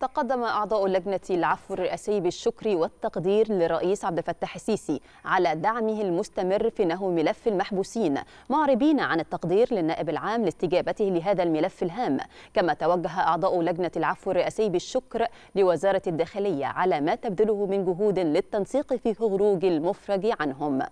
تقدم أعضاء لجنة العفو الرئاسي بالشكر والتقدير للرئيس عبد الفتاح السيسي على دعمه المستمر في نهو ملف المحبوسين معربين عن التقدير للنائب العام لاستجابته لهذا الملف الهام كما توجه أعضاء لجنة العفو الرئاسي بالشكر لوزارة الداخلية على ما تبذله من جهود للتنسيق في خروج المفرج عنهم